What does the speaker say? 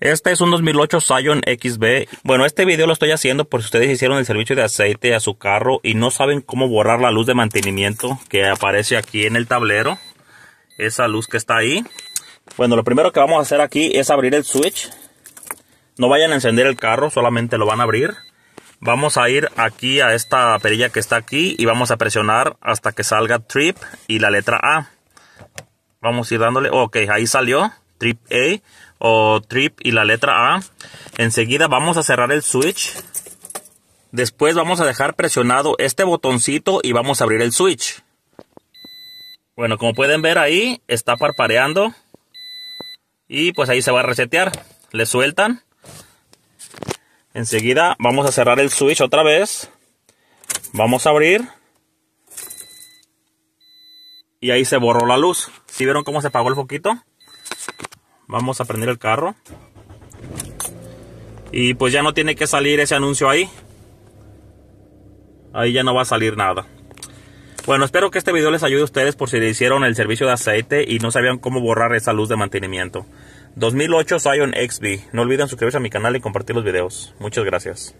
Este es un 2008 Scion XB. Bueno, este video lo estoy haciendo por si ustedes hicieron el servicio de aceite a su carro y no saben cómo borrar la luz de mantenimiento que aparece aquí en el tablero. Esa luz que está ahí. Bueno, lo primero que vamos a hacer aquí es abrir el switch. No vayan a encender el carro, solamente lo van a abrir. Vamos a ir aquí a esta perilla que está aquí y vamos a presionar hasta que salga trip y la letra A. Vamos a ir dándole. Ok, ahí salió. Trip A o Trip y la letra A. Enseguida vamos a cerrar el switch. Después vamos a dejar presionado este botoncito y vamos a abrir el switch. Bueno, como pueden ver ahí, está parpareando. Y pues ahí se va a resetear. Le sueltan. Enseguida vamos a cerrar el switch otra vez. Vamos a abrir. Y ahí se borró la luz. Si vieron cómo se apagó el foquito? Vamos a prender el carro. Y pues ya no tiene que salir ese anuncio ahí. Ahí ya no va a salir nada. Bueno, espero que este video les ayude a ustedes por si le hicieron el servicio de aceite y no sabían cómo borrar esa luz de mantenimiento. 2008 Scion XB. No olviden suscribirse a mi canal y compartir los videos. Muchas gracias.